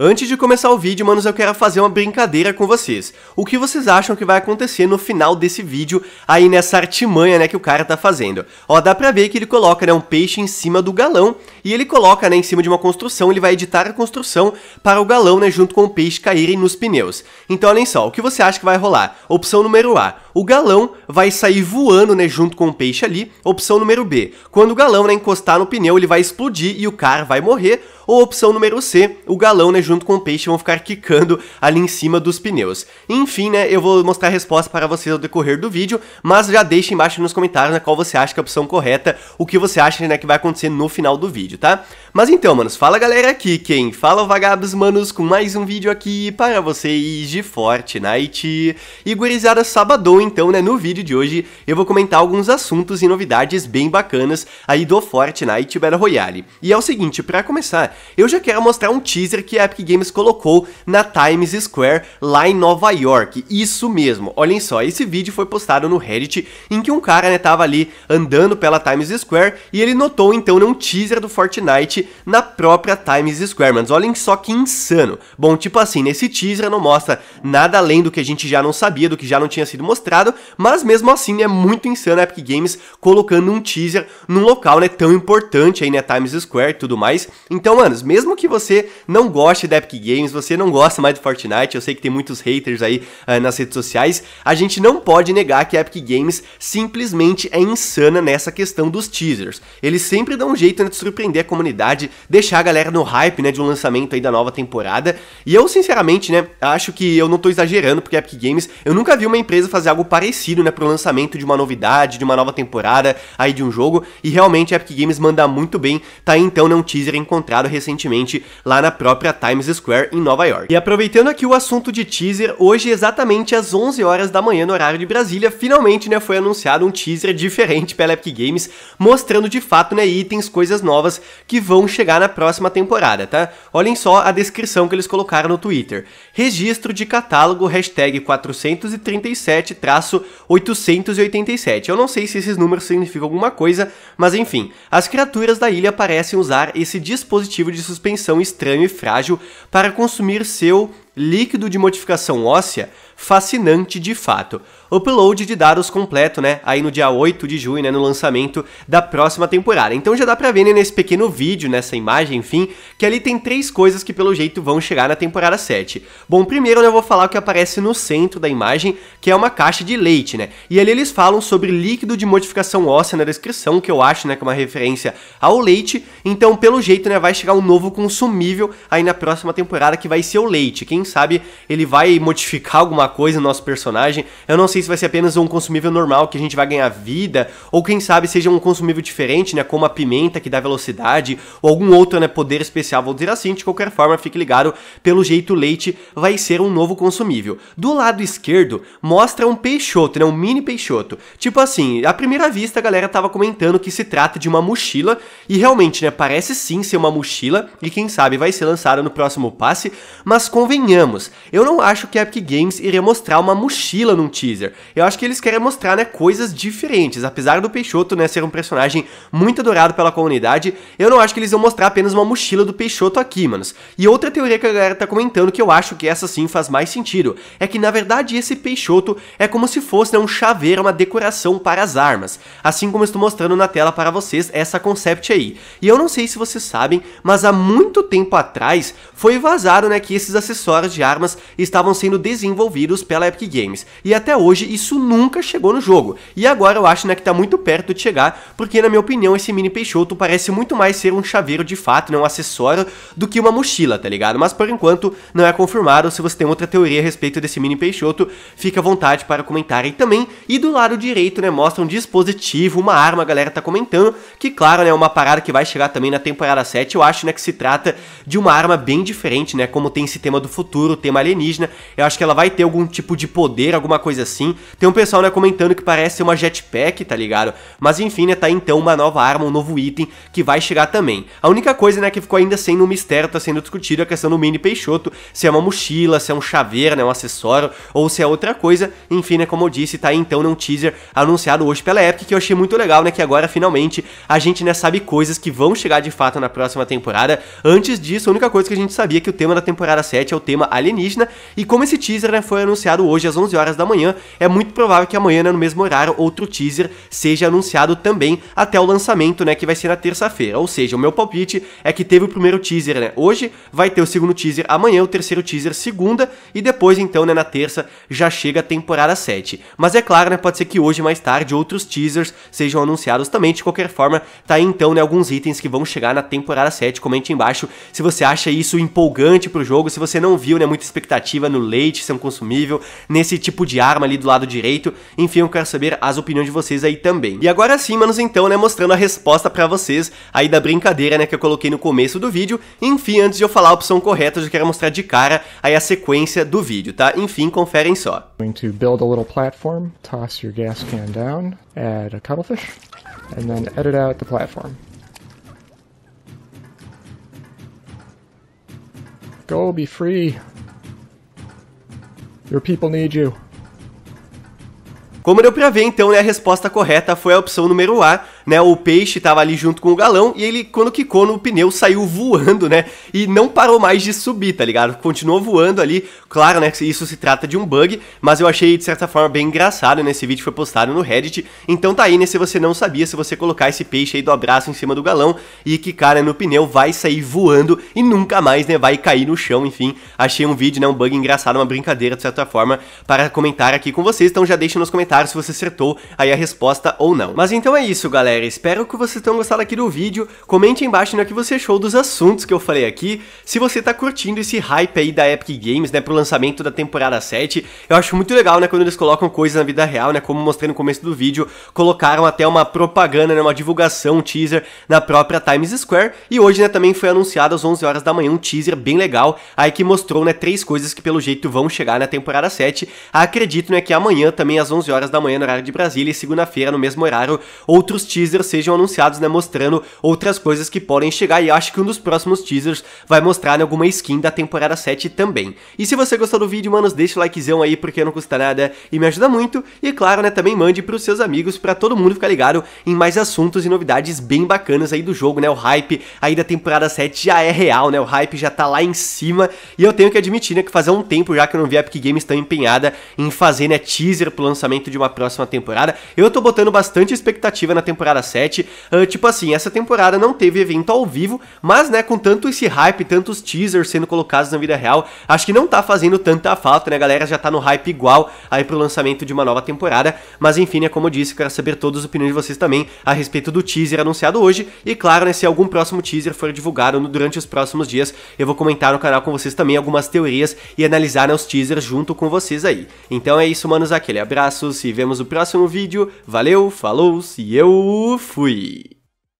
Antes de começar o vídeo, manos, eu quero fazer uma brincadeira com vocês. O que vocês acham que vai acontecer no final desse vídeo, aí nessa artimanha, né, que o cara tá fazendo? Ó, dá pra ver que ele coloca, né, um peixe em cima do galão, e ele coloca, né, em cima de uma construção, ele vai editar a construção para o galão, né, junto com o peixe caírem nos pneus. Então, olhem só, o que você acha que vai rolar? Opção número A, o galão vai sair voando, né, junto com o peixe ali. Opção número B. Quando o galão, né, encostar no pneu, ele vai explodir e o cara vai morrer. Ou opção número C, o galão, né, junto com o peixe vão ficar quicando ali em cima dos pneus. Enfim, né, eu vou mostrar a resposta para vocês ao decorrer do vídeo, mas já deixa embaixo nos comentários né, qual você acha que é a opção correta, o que você acha, né, que vai acontecer no final do vídeo, tá? Mas então, manos, fala galera aqui, quem fala vagabos, manos, com mais um vídeo aqui para vocês de Fortnite. E gurizada, sabadão, então, né, no vídeo de hoje eu vou comentar alguns assuntos e novidades bem bacanas aí do Fortnite Battle Royale. E é o seguinte, para começar, eu já quero mostrar um teaser que a Epic Games colocou na Times Square lá em Nova York. Isso mesmo. Olhem só, esse vídeo foi postado no Reddit em que um cara, né, tava ali andando pela Times Square e ele notou então né, um teaser do Fortnite na própria Times Square, mas olhem só que insano. Bom, tipo assim, nesse né, teaser não mostra nada além do que a gente já não sabia, do que já não tinha sido mostrado mas mesmo assim é muito insano a Epic Games colocando um teaser num local, né, tão importante aí, né, Times Square e tudo mais. Então, mano, mesmo que você não goste da Epic Games, você não gosta mais do Fortnite, eu sei que tem muitos haters aí uh, nas redes sociais, a gente não pode negar que a Epic Games simplesmente é insana nessa questão dos teasers. Eles sempre dão um jeito né, de surpreender a comunidade, deixar a galera no hype, né, de um lançamento aí da nova temporada. E eu, sinceramente, né, acho que eu não tô exagerando, porque a Epic Games, eu nunca vi uma empresa fazer algo algo parecido, né, pro lançamento de uma novidade, de uma nova temporada aí de um jogo, e realmente a Epic Games manda muito bem, tá aí então num né, teaser encontrado recentemente lá na própria Times Square em Nova York. E aproveitando aqui o assunto de teaser, hoje exatamente às 11 horas da manhã no horário de Brasília, finalmente, né, foi anunciado um teaser diferente pela Epic Games, mostrando de fato, né, itens, coisas novas que vão chegar na próxima temporada, tá? Olhem só a descrição que eles colocaram no Twitter. Registro de catálogo hashtag 437 887. Eu não sei se esses números significam alguma coisa, mas enfim, as criaturas da ilha parecem usar esse dispositivo de suspensão estranho e frágil para consumir seu líquido de modificação óssea fascinante de fato. Upload de dados completo, né? Aí no dia 8 de junho, né? No lançamento da próxima temporada. Então já dá pra ver né, nesse pequeno vídeo, nessa imagem, enfim, que ali tem três coisas que pelo jeito vão chegar na temporada 7. Bom, primeiro né, eu vou falar o que aparece no centro da imagem, que é uma caixa de leite, né? E ali eles falam sobre líquido de modificação óssea na descrição, que eu acho, né, que é uma referência ao leite. Então, pelo jeito, né, vai chegar um novo consumível aí na próxima temporada que vai ser o leite. Quem sabe ele vai modificar alguma coisa no nosso personagem. Eu não sei se vai ser apenas um consumível normal que a gente vai ganhar vida, ou quem sabe seja um consumível diferente, né? Como a pimenta que dá velocidade, ou algum outro né, poder especial, vou dizer assim. De qualquer forma, fique ligado, pelo jeito o leite vai ser um novo consumível. Do lado esquerdo, mostra um peixoto, né? Um mini peixoto. Tipo assim, à primeira vista a galera tava comentando que se trata de uma mochila, e realmente, né? Parece sim ser uma mochila, e quem sabe vai ser lançada no próximo passe, mas convenhamos, eu não acho que a Epic Games queria mostrar uma mochila num teaser. Eu acho que eles querem mostrar, né, coisas diferentes. Apesar do Peixoto, né, ser um personagem muito adorado pela comunidade, eu não acho que eles vão mostrar apenas uma mochila do Peixoto aqui, manos. E outra teoria que a galera tá comentando, que eu acho que essa sim faz mais sentido, é que na verdade esse Peixoto é como se fosse né, um chaveiro, uma decoração para as armas. Assim como eu estou mostrando na tela para vocês essa concept aí. E eu não sei se vocês sabem, mas há muito tempo atrás foi vazado, né, que esses acessórios de armas estavam sendo desenvolvidos vírus pela Epic Games. E até hoje isso nunca chegou no jogo. E agora eu acho né, que tá muito perto de chegar, porque na minha opinião esse mini Peixoto parece muito mais ser um chaveiro de fato, né, um acessório, do que uma mochila, tá ligado? Mas por enquanto não é confirmado, se você tem outra teoria a respeito desse mini Peixoto, fica à vontade para comentar aí também. E do lado direito, né, mostra um dispositivo, uma arma, a galera tá comentando, que claro, né, é uma parada que vai chegar também na temporada 7, eu acho, né, que se trata de uma arma bem diferente, né, como tem esse tema do futuro, o tema alienígena, eu acho que ela vai ter algum tipo de poder, alguma coisa assim. Tem um pessoal, né, comentando que parece ser uma jetpack, tá ligado? Mas enfim, né, tá então uma nova arma, um novo item que vai chegar também. A única coisa, né, que ficou ainda sendo um mistério, tá sendo discutido é a questão do mini Peixoto, se é uma mochila, se é um chaveiro, né, um acessório, ou se é outra coisa. Enfim, né, como eu disse, tá aí então né, um teaser anunciado hoje pela Epic, que eu achei muito legal, né, que agora finalmente a gente, né, sabe coisas que vão chegar de fato na próxima temporada. Antes disso, a única coisa que a gente sabia é que o tema da temporada 7 é o tema alienígena, e como esse teaser, né, foi foi é anunciado hoje às 11 horas da manhã, é muito provável que amanhã, né, no mesmo horário, outro teaser seja anunciado também até o lançamento, né, que vai ser na terça-feira. Ou seja, o meu palpite é que teve o primeiro teaser, né, hoje, vai ter o segundo teaser amanhã, o terceiro teaser segunda e depois então, né, na terça já chega a temporada 7. Mas é claro, né, pode ser que hoje mais tarde outros teasers sejam anunciados também. De qualquer forma, tá aí então, né, alguns itens que vão chegar na temporada 7. Comente embaixo se você acha isso empolgante pro jogo, se você não viu, né, muita expectativa no leite sendo consumido consumível, nesse tipo de arma ali do lado direito. Enfim, eu quero saber as opiniões de vocês aí também. E agora sim, manos, então, né, mostrando a resposta pra vocês aí da brincadeira, né, que eu coloquei no começo do vídeo. Enfim, antes de eu falar a opção correta, eu já quero mostrar de cara aí a sequência do vídeo, tá? Enfim, conferem só. Going to build a little platform, toss your gas can down, add a cuttlefish, and then edit out the platform. Go be free. Your people need you. Como deu pra ver, então, né, a resposta correta foi a opção número A, né? O peixe tava ali junto com o galão e ele, quando quicou no pneu, saiu voando, né? E não parou mais de subir, tá ligado? Continuou voando ali. Claro, né? Que isso se trata de um bug, mas eu achei de certa forma bem engraçado, né? Esse vídeo foi postado no Reddit. Então tá aí, né? Se você não sabia, se você colocar esse peixe aí do abraço em cima do galão e quicar né, no pneu, vai sair voando e nunca mais, né? Vai cair no chão, enfim. Achei um vídeo, né? Um bug engraçado, uma brincadeira, de certa forma, para comentar aqui com vocês. Então já deixa nos comentários se você acertou aí a resposta ou não. Mas então é isso, galera galera, espero que vocês tenham gostado aqui do vídeo. Comente embaixo no né, que você achou dos assuntos que eu falei aqui. Se você tá curtindo esse hype aí da Epic Games, né, pro lançamento da temporada 7, eu acho muito legal, né, quando eles colocam coisas na vida real, né, como mostrei no começo do vídeo, colocaram até uma propaganda, né, uma divulgação, um teaser na própria Times Square. E hoje, né, também foi anunciado às 11 horas da manhã um teaser bem legal, aí que mostrou, né, três coisas que pelo jeito vão chegar na temporada 7. Acredito, né, que amanhã também às 11 horas da manhã no horário de Brasília e segunda-feira no mesmo horário, outros teasers teasers sejam anunciados, né, mostrando outras coisas que podem chegar e acho que um dos próximos teasers vai mostrar né, alguma skin da temporada 7 também. E se você gostou do vídeo, manos, deixa o likezão aí porque não custa nada e me ajuda muito. E claro, né, também mande pros seus amigos para todo mundo ficar ligado em mais assuntos e novidades bem bacanas aí do jogo, né, o hype aí da temporada 7 já é real, né, o hype já tá lá em cima e eu tenho que admitir, né, que fazer um tempo já que eu não vi a Epic Games tão empenhada em fazer, né, teaser pro lançamento de uma próxima temporada. Eu tô botando bastante expectativa na temporada cada Uh, ah, tipo assim, essa temporada não teve evento ao vivo, mas né, com tanto esse hype, tantos teasers sendo colocados na vida real, acho que não tá fazendo tanta falta, né, galera? Já tá no hype igual aí pro lançamento de uma nova temporada. Mas enfim, né, como eu disse, quero saber todas as opiniões de vocês também a respeito do teaser anunciado hoje. E claro, né, se algum próximo teaser for divulgado durante os próximos dias, eu vou comentar no canal com vocês também algumas teorias e analisar né, os teasers junto com vocês aí. Então é isso, manos, aquele abraço, se vemos no próximo vídeo. Valeu, falou, se eu fui!